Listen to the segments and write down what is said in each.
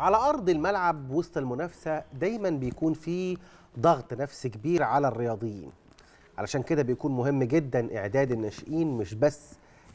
على ارض الملعب وسط المنافسه دايما بيكون في ضغط نفسي كبير على الرياضيين علشان كده بيكون مهم جدا اعداد الناشئين مش بس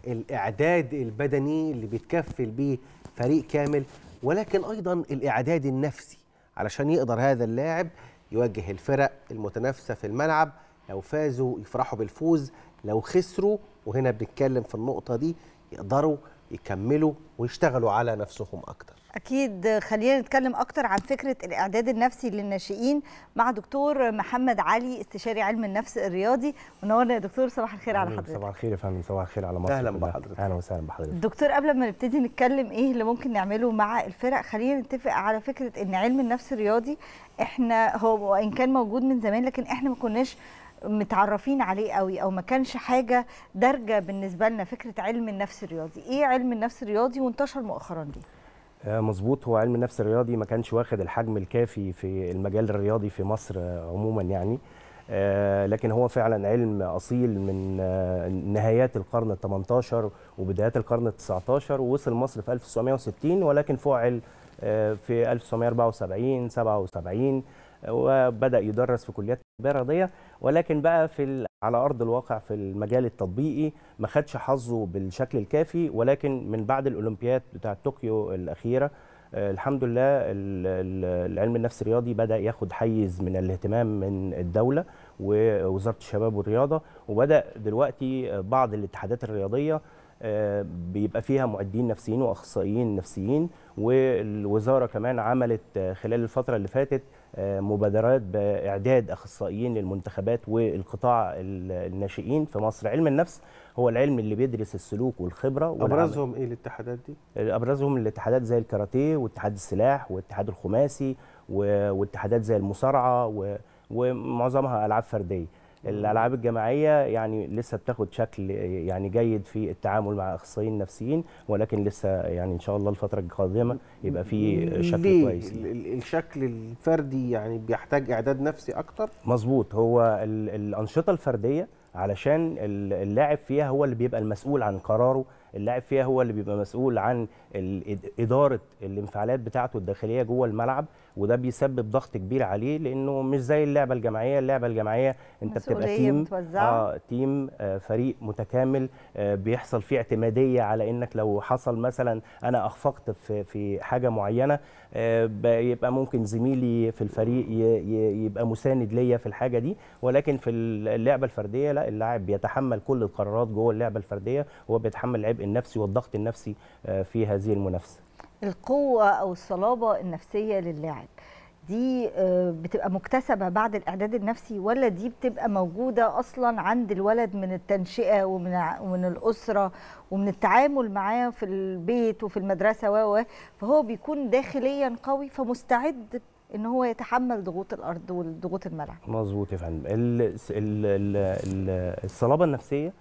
الاعداد البدني اللي بيتكفل بيه فريق كامل ولكن ايضا الاعداد النفسي علشان يقدر هذا اللاعب يوجه الفرق المتنافسه في الملعب لو فازوا يفرحوا بالفوز لو خسروا وهنا بنتكلم في النقطه دي يقدروا يكملوا ويشتغلوا على نفسهم اكتر اكيد خلينا نتكلم اكتر عن فكره الاعداد النفسي للناشئين مع دكتور محمد علي استشاري علم النفس الرياضي منورنا يا دكتور صباح الخير على حضرتك صباح الخير يا فندم صباح الخير على مصر اهلا بحضرتك اهلا وسهلا بحضرتك دكتور قبل ما نبتدي نتكلم ايه اللي ممكن نعمله مع الفرق خلينا نتفق على فكره ان علم النفس الرياضي احنا هو وان كان موجود من زمان لكن احنا ما كناش متعرفين عليه قوي او ما كانش حاجه دارجه بالنسبه لنا فكره علم النفس الرياضي ايه علم النفس الرياضي وانتشر مؤخرا دي آه، مظبوط هو علم النفس الرياضي ما كانش واخد الحجم الكافي في المجال الرياضي في مصر عموما يعني آه، لكن هو فعلا علم اصيل من آه، نهايات القرن ال 18 وبدايات القرن ال 19 ووصل مصر في 1960 ولكن فعل في 1974 77 وبدا يدرس في كليات التجاره دي ولكن بقى في على ارض الواقع في المجال التطبيقي ما خدش حظه بالشكل الكافي ولكن من بعد الاولمبياد بتاعه طوكيو الاخيره آه، الحمد لله العلم النفس الرياضي بدا ياخد حيز من الاهتمام من الدوله ووزاره الشباب والرياضه وبدا دلوقتي بعض الاتحادات الرياضيه آه، بيبقى فيها معدين نفسيين واخصائيين نفسيين والوزاره كمان عملت خلال الفتره اللي فاتت مبادرات باعداد اخصائيين للمنتخبات والقطاع الناشئين في مصر علم النفس هو العلم اللي بيدرس السلوك والخبره ابرزهم ايه الاتحادات دي ابرزهم الاتحادات زي الكاراتيه واتحاد السلاح واتحاد الخماسي واتحادات زي المصارعه ومعظمها العاب فرديه الالعاب الجماعيه يعني لسه بتاخد شكل يعني جيد في التعامل مع اخصائيين نفسيين ولكن لسه يعني ان شاء الله الفتره القادمه يبقى في شكل ليه؟ كويس يعني. الشكل الفردي يعني بيحتاج اعداد نفسي اكتر مظبوط هو الانشطه الفرديه علشان اللاعب فيها هو اللي بيبقى المسؤول عن قراره اللاعب فيها هو اللي بيبقى مسؤول عن اداره الانفعالات بتاعته الداخليه جوه الملعب وده بيسبب ضغط كبير عليه لانه مش زي اللعبه الجماعيه اللعبه الجماعيه انت بتبقى تيم بتوزع. اه تيم آه فريق متكامل آه بيحصل فيه اعتماديه على انك لو حصل مثلا انا اخفقت في في حاجه معينه آه يبقى ممكن زميلي في الفريق يبقى مساند ليا في الحاجه دي ولكن في اللعبه الفرديه لا اللاعب بيتحمل كل القرارات جوه اللعبه الفرديه وهو بيتحمل العبء النفسي والضغط النفسي آه، في هذه المنافسه القوه او الصلابه النفسيه للاعب دي آه، بتبقى مكتسبة بعد الإعداد النفسي ولا دي بتبقى موجودة أصلا عند الولد من التنشئة ومن ومن الأسرة ومن التعامل معاه في البيت وفي المدرسة و فهو بيكون داخليا قوي فمستعد ان هو يتحمل ضغوط الارض وضغوط الملعب مظبوط يا فندم الصلابه النفسيه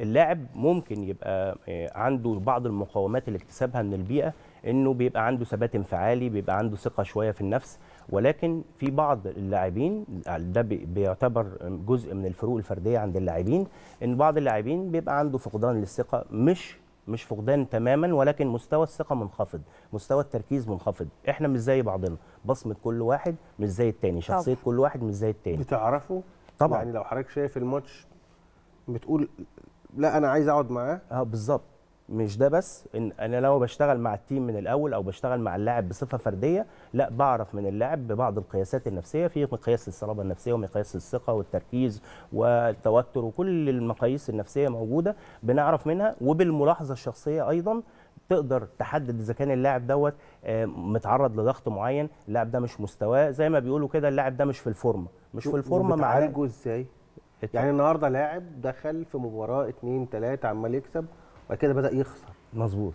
اللاعب ممكن يبقى آه، عنده بعض المقاومات اللي اكتسبها من البيئه انه بيبقى عنده ثبات انفعالي بيبقى عنده ثقه شويه في النفس ولكن في بعض اللاعبين ده بيعتبر جزء من الفروق الفرديه عند اللاعبين ان بعض اللاعبين بيبقى عنده فقدان للثقه مش مش فقدان تماما ولكن مستوى الثقه منخفض مستوى التركيز منخفض احنا مش زي بعضنا بصمه كل واحد مش زي التاني شخصيه طبعا. كل واحد مش زي التاني بتعرفه طبعا يعني لو حضرتك شايف الماتش بتقول لا انا عايز اقعد معاه اه بالظبط مش ده بس ان انا لو بشتغل مع التيم من الاول او بشتغل مع اللاعب بصفه فرديه لا بعرف من اللاعب ببعض القياسات النفسيه في مقياس الصلابه النفسيه ومقياس الثقه والتركيز والتوتر وكل المقاييس النفسيه موجوده بنعرف منها وبالملاحظه الشخصيه ايضا تقدر تحدد اذا كان اللاعب دوت آه، متعرض لضغط معين اللاعب ده مش مستواه زي ما بيقولوا كده اللاعب ده مش في الفورمه مش في الفورمه مع ازاي يعني النهارده لاعب دخل في مباراه 2 3 عمال يكسب وبعد كده بدا يخسر مظبوط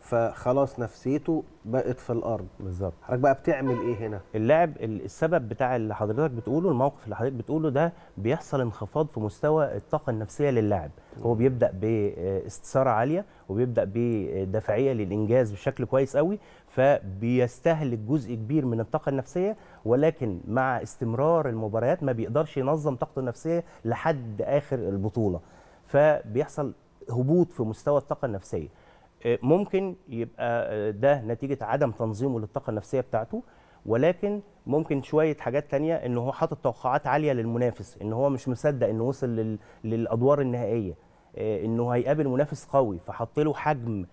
فخلاص نفسيته بقت في الارض بالظبط حضرتك بقى بتعمل ايه هنا اللاعب السبب بتاع اللي حضرتك بتقوله الموقف اللي حضرتك بتقوله ده بيحصل انخفاض في مستوى الطاقه النفسيه للاعب هو بيبدا باستثاره آه، عاليه وبيبدا بدفعيه آه، للانجاز بشكل كويس قوي فبيستهلك جزء كبير من الطاقه النفسيه ولكن مع استمرار المباريات ما بيقدرش ينظم طاقته النفسيه لحد اخر البطوله فبيحصل هبوط في مستوى الطاقه النفسيه آه، ممكن يبقى آه، ده نتيجه عدم تنظيمه للطاقه النفسيه بتاعته ولكن ممكن شويه حاجات تانية ان هو حاطط توقعات عاليه للمنافس ان هو مش مصدق انه وصل للادوار النهائيه آه، انه هيقابل منافس قوي فحط له حجم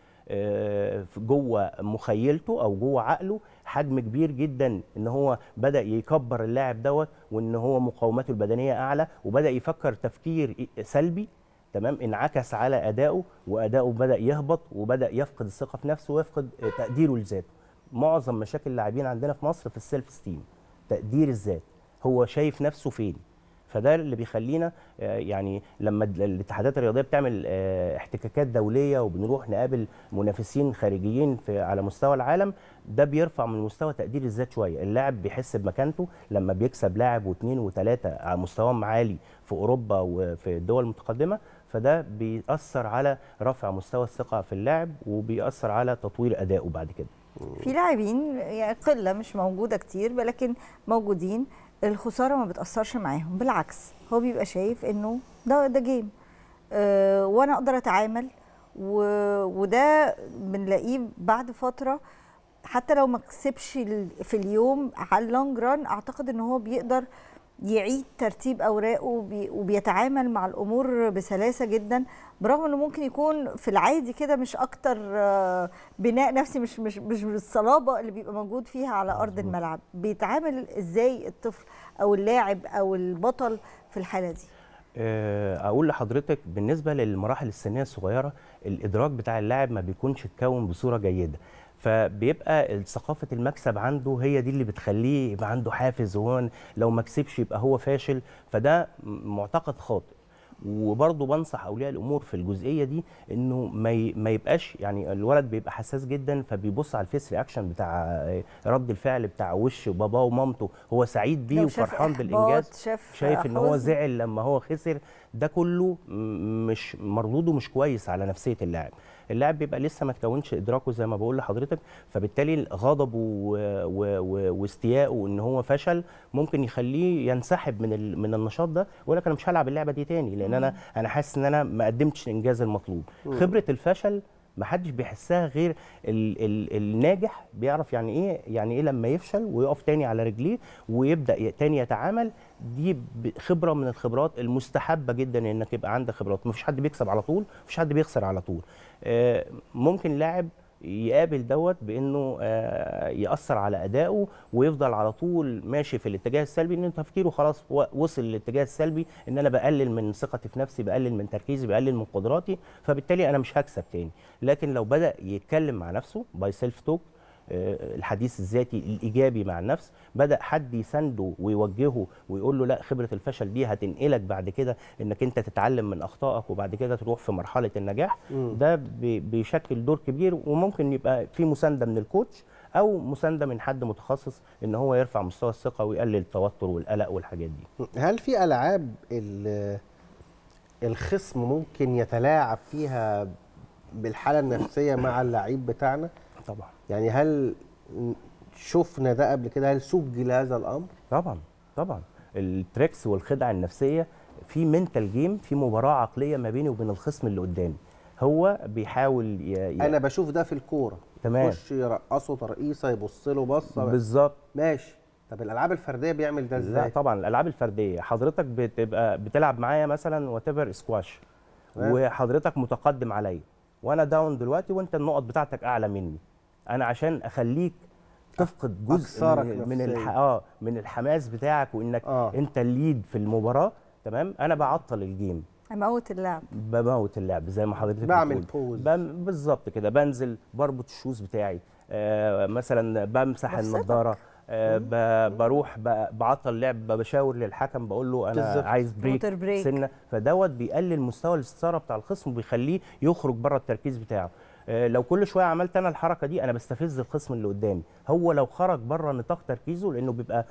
جوه مخيلته او جوه عقله حجم كبير جدا ان هو بدا يكبر اللاعب دوت وان هو مقاومته البدنيه اعلى وبدا يفكر تفكير سلبي تمام انعكس على ادائه واداؤه بدا يهبط وبدا يفقد الثقه في نفسه ويفقد تقديره لذاته معظم مشاكل اللاعبين عندنا في مصر في السيلف ستيم تقدير الذات هو شايف نفسه فين فده اللي بيخلينا آه، يعني لما الاتحادات الرياضيه بتعمل آه، احتكاكات دوليه وبنروح نقابل منافسين خارجيين في على مستوى العالم ده بيرفع من مستوى تقدير الذات شويه اللاعب بيحس بمكانته لما بيكسب لاعب واثنين وثلاثه على مستواهم عالي في اوروبا وفي الدول المتقدمه فده بيأثر على رفع مستوى الثقة في اللاعب وبيأثر على تطوير أدائه بعد كده في لاعبين يعني قلة مش موجودة كتير ولكن موجودين الخسارة ما بتأثرش معاهم بالعكس هو بيبقى شايف إنه ده ده جيم أه وأنا أقدر أتعامل و... وده بنلاقيه بعد فترة حتى لو ما كسبش في اليوم على اللونج ران اعتقد ان هو بيقدر يعيد ترتيب اوراقه وبيتعامل مع الامور بسلاسه جدا برغم انه ممكن يكون في العادي كده مش اكتر آه، بناء نفسي مش مش مش الصلابه اللي بيبقى موجود فيها على ارض الملعب بيتعامل ازاي الطفل او اللاعب او البطل في الحاله دي آه، اقول لحضرتك بالنسبه للمراحل السنيه الصغيره الادراك بتاع اللاعب ما بيكونش اتكون بصوره جيده فبيبقى ثقافه المكسب عنده هي دي اللي بتخليه يبقى عنده حافز هو لو ما كسبش يبقى هو فاشل فده معتقد خاطئ وبرضه بنصح اولياء الامور في الجزئيه دي انه ما ما يبقاش يعني الولد بيبقى حساس جدا فبيبص على الفيس رياكشن بتاع رد الفعل بتاع وش باباه ومامته هو سعيد بيه وفرحان بالانجاز شاف, شايف ان هو زعل لما هو خسر ده كله مش مردوده مش كويس على نفسيه اللاعب اللاعب بيبقى لسه ما تكونش ادراكه زي ما بقول لحضرتك فبالتالي غضبه واستيائه ان هو فشل ممكن يخليه ينسحب من من النشاط ده ويقول لك انا مش هلعب اللعبه دي تاني لان انا انا حاسس ان انا ما قدمتش الانجاز المطلوب خبره الفشل محدش بيحسها غير ال ال الناجح بيعرف يعني ايه يعني ايه لما يفشل ويقف تاني على رجليه ويبدا تاني يتعامل دي خبره من الخبرات المستحبه جدا انك يبقى عندك خبرات مفيش حد بيكسب على طول مفيش حد بيخسر على طول آه، ممكن لاعب يقابل دوت بانه آه، ياثر على ادائه ويفضل على طول ماشي في الاتجاه السلبي ان تفكيره خلاص وصل للاتجاه السلبي ان انا بقلل من ثقتي في نفسي بقلل من تركيزي بقلل من قدراتي فبالتالي انا مش هكسب تاني لكن لو بدا يتكلم مع نفسه باي سيلف توك الحديث الذاتي الايجابي مع النفس بدا حد يسنده ويوجهه ويقول له لا خبره الفشل دي هتنقلك بعد كده انك انت تتعلم من اخطائك وبعد كده تروح في مرحله النجاح م. ده بيشكل دور كبير وممكن يبقى في مسانده من الكوتش او مسانده من حد متخصص ان هو يرفع مستوى الثقه ويقلل التوتر والقلق والحاجات دي هل في العاب الخصم ممكن يتلاعب فيها بالحاله النفسيه مع اللعيب بتاعنا طبعا يعني هل شفنا ده قبل كده هل سجل هذا الامر طبعا طبعا التريكس والخدعه النفسيه في منتال جيم في مباراه عقليه ما بيني وبين الخصم اللي قدامي هو بيحاول ي... ي... انا بشوف ده في الكوره تمام يخش يرقصه ترقيصه يبص له بصه بالظبط ماشي طب الالعاب الفرديه بيعمل ده ازاي؟ لا طبعا الالعاب الفرديه حضرتك بتبقى بتلعب معايا مثلا وات ايفر سكواش وحضرتك متقدم عليا وانا داون دلوقتي وانت النقط بتاعتك اعلى مني انا عشان اخليك تفقد جزء من, من الح... اه من الحماس بتاعك وانك آه. انت الليد في المباراه تمام انا بعطل الجيم اموت اللعب بموت اللعب زي ما حضرتك بعمل بوز بالظبط كده بنزل بربط الشوز بتاعي آه مثلا بمسح النضاره آه بروح بعطل اللعب بشاور للحكم بقول له انا بالزبط. عايز بريك, بريك سنه فدوت بيقلل مستوى الاستثاره بتاع الخصم وبيخليه يخرج بره التركيز بتاعه آه، لو كل شويه عملت انا الحركه دي انا بستفز الخصم اللي قدامي هو لو خرج بره نطاق تركيزه لانه بيبقى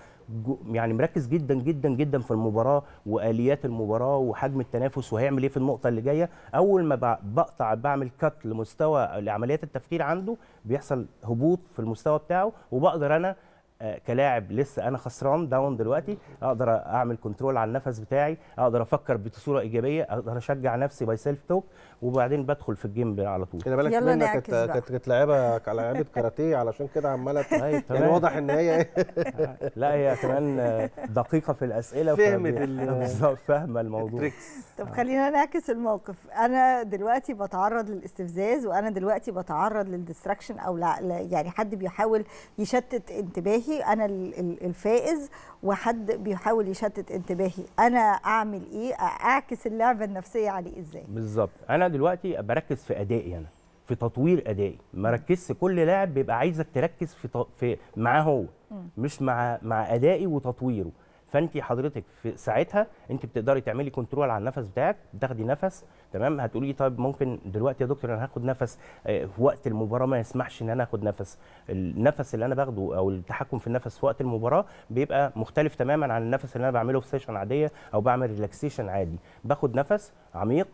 يعني مركز جدا جدا جدا في المباراه واليات المباراه وحجم التنافس وهيعمل ايه في النقطه اللي جايه اول ما بقطع بعمل كات لمستوى لعمليات التفكير عنده بيحصل هبوط في المستوى بتاعه وبقدر انا آه، كلاعب لسه انا خسران داون دلوقتي اقدر اعمل كنترول على النفس بتاعي اقدر افكر بصوره ايجابيه اقدر اشجع نفسي باي سيلف توك وبعدين بدخل في الجيم على طول يلا بالك منى كانت كانت كانت لعيبه لعيبه كاراتيه علشان كده عماله يعني واضح ان هي إيه. لا هي كمان دقيقه في الاسئله فهمت بالظبط فاهمه الموضوع طب خلينا نعكس الموقف انا دلوقتي بتعرض للاستفزاز وانا دلوقتي بتعرض للديستراكشن او يعني حد بيحاول يشتت انتباهي انتباهي انا الفائز وحد بيحاول يشتت انتباهي انا اعمل ايه اعكس اللعبه النفسيه عليه ازاي بالظبط انا دلوقتي بركز في ادائي انا في تطوير ادائي ما ركزش كل لاعب بيبقى عايزك تركز في, ط... في معاه هو مش مع مع ادائي وتطويره فانت حضرتك في ساعتها انت بتقدري تعملي كنترول على النفس بتاعك تاخدي نفس تمام هتقولي طيب ممكن دلوقتي يا دكتور انا هاخد نفس آه، في وقت المباراه ما يسمحش ان انا اخد نفس النفس اللي انا باخده او التحكم في النفس في وقت المباراه بيبقى مختلف تماما عن النفس اللي انا بعمله في سيشن عاديه او بعمل ريلاكسيشن عادي باخد نفس عميق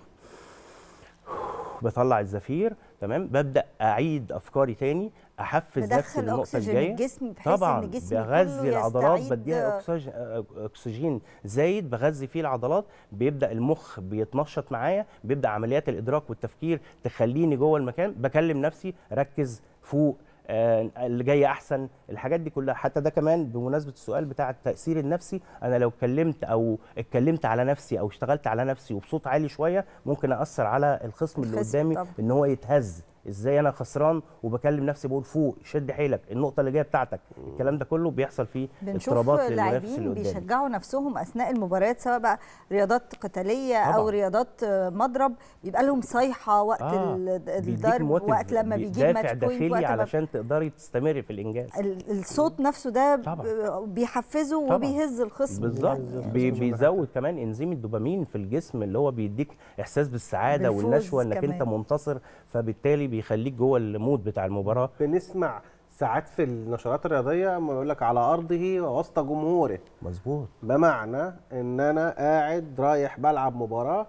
بطلع الزفير تمام ببدا اعيد افكاري تاني احفز نفسي للنقطه الجايه الجسم بحيث طبعا ان جسمي بغذي العضلات بديها آه، اكسجين زايد بغذي فيه العضلات بيبدا المخ بيتنشط معايا بيبدا عمليات الادراك والتفكير تخليني جوه المكان بكلم نفسي ركز فوق آه، اللي جاي احسن الحاجات دي كلها حتى ده كمان بمناسبه السؤال بتاع التاثير النفسي انا لو اتكلمت او اتكلمت على نفسي او اشتغلت على نفسي وبصوت عالي شويه ممكن اثر على الخصم اللي قدامي ان هو يتهز ازاي انا خسران وبكلم نفسي بقول فوق شد حيلك النقطه اللي جايه بتاعتك الكلام ده كله بيحصل فيه اضطرابات للمنافس اللي بيشجعوا نفسهم اثناء المباريات سواء بقى رياضات قتاليه طبعا. او رياضات مضرب بيبقى لهم صيحه وقت آه. الضرب وقت لما بيجيب ماتش داخلي داخلي علشان تقدري تستمري في الانجاز الصوت نفسه ده طبعا. بيحفزه طبعا. وبيهز الخصم بالظبط يعني بيزود كمان انزيم الدوبامين في الجسم اللي هو بيديك احساس بالسعاده والنشوه انك انت منتصر فبالتالي بيخليك جوه المود بتاع المباراه بنسمع ساعات في النشرات الرياضيه لما يقول لك على ارضه وسط جمهوره مظبوط بمعنى ان انا قاعد رايح بلعب مباراه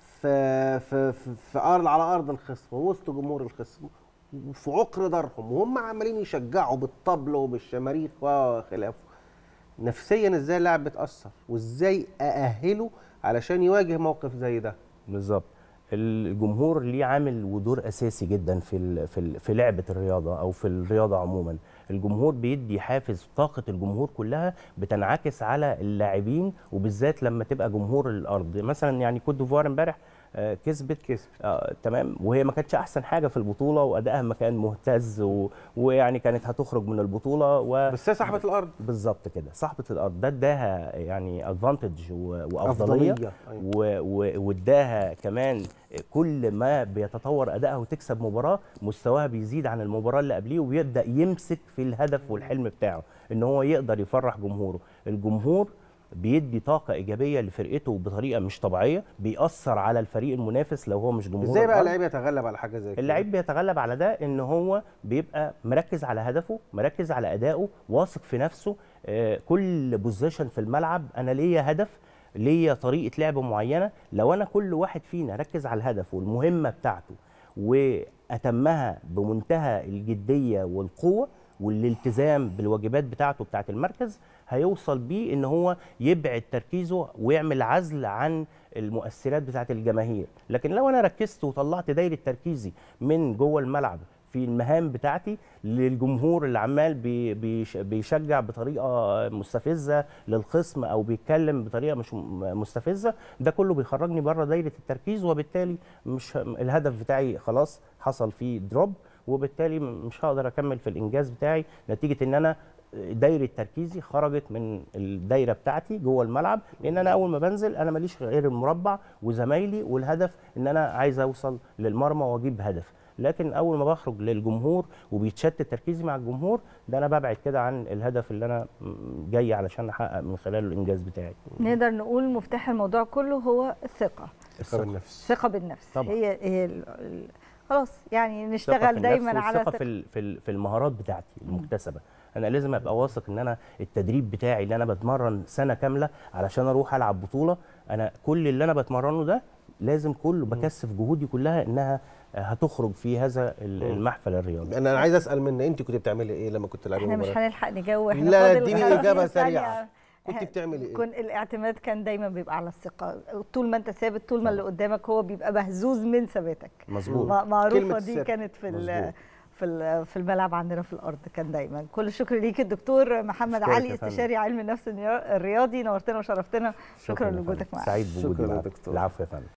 في في في, ارض على ارض الخصم وسط جمهور الخصم وفي عقر دارهم وهم عمالين يشجعوا بالطبل وبالشماريخ وخلافه نفسيا ازاي اللاعب بيتاثر وازاي ااهله علشان يواجه موقف زي ده بالظبط الجمهور ليه عامل ودور اساسي جدا في في في لعبه الرياضه او في الرياضه عموما الجمهور بيدي حافز طاقه الجمهور كلها بتنعكس على اللاعبين وبالذات لما تبقى جمهور الارض مثلا يعني كوت ديفوار امبارح آه، كسبت كسبت آه تمام وهي ما كانتش احسن حاجه في البطوله وادائها ما كان مهتز و... ويعني كانت هتخرج من البطوله و... بس هي صاحبه الارض بالظبط كده صاحبه الارض ده اداها يعني ادفانتج و... وافضليه أفضلية. أيوة. و... واداها كمان كل ما بيتطور ادائها وتكسب مباراه مستواها بيزيد عن المباراه اللي قبليه وبيبدا يمسك في الهدف والحلم بتاعه ان هو يقدر يفرح جمهوره الجمهور بيدي طاقه ايجابيه لفرقته بطريقه مش طبيعيه بيأثر على الفريق المنافس لو هو مش جمهور ازاي بقى اللعيب يتغلب على حاجه زي كده اللعيب بيتغلب على ده ان هو بيبقى مركز على هدفه مركز على ادائه واثق في نفسه آه، كل بوزيشن في الملعب انا ليا هدف ليا طريقه لعب معينه لو انا كل واحد فينا ركز على الهدف والمهمه بتاعته واتمها بمنتهى الجديه والقوه والالتزام بالواجبات بتاعته بتاعت المركز هيوصل بيه ان هو يبعد تركيزه ويعمل عزل عن المؤثرات بتاعت الجماهير لكن لو انا ركزت وطلعت دايره تركيزي من جوه الملعب في المهام بتاعتي للجمهور اللي عمال بيشجع بطريقه مستفزه للخصم او بيتكلم بطريقه مش مستفزه ده كله بيخرجني بره دايره التركيز وبالتالي مش الهدف بتاعي خلاص حصل فيه دروب وبالتالي مش هقدر اكمل في الانجاز بتاعي نتيجه ان انا دايره تركيزي خرجت من الدايره بتاعتي جوه الملعب لان انا اول ما بنزل انا ماليش غير المربع وزمايلي والهدف ان انا عايز اوصل للمرمى واجيب هدف لكن اول ما بخرج للجمهور وبيتشتت تركيزي مع الجمهور ده انا ببعد كده عن الهدف اللي انا جاي علشان احقق من خلاله الانجاز بتاعي نقدر نقول مفتاح الموضوع كله هو الثقه الثقه بالنفس الثقه بالنفس طبعا. هي هي خلاص يعني نشتغل دايما على الثقه في في المهارات بتاعتي المكتسبه انا لازم ابقى واثق ان انا التدريب بتاعي اللي انا بتمرن سنه كامله علشان اروح العب بطوله انا كل اللي انا بتمرنه ده لازم كله بكثف جهودي كلها انها هتخرج في هذا المحفل الرياضي انا عايز اسال منك انت كنت بتعملي ايه لما كنت احنا مش هنلحق نجاوب احنا لا اديني اجابه سريعه كنت إيه، بتعملي ايه؟ كن الاعتماد كان دايما بيبقى على الثقه طول ما انت ثابت طول ما اللي قدامك هو بيبقى مهزوز من ثباتك مظبوط معروفه دي السر. كانت في في في الملعب عندنا في الارض كان دايما كل الشكر ليك الدكتور محمد علي استشاري علم النفس الرياضي نورتنا وشرفتنا شكرا, شكرا لوجودك معانا سعيد بوجودك دكتور العفو يا فندم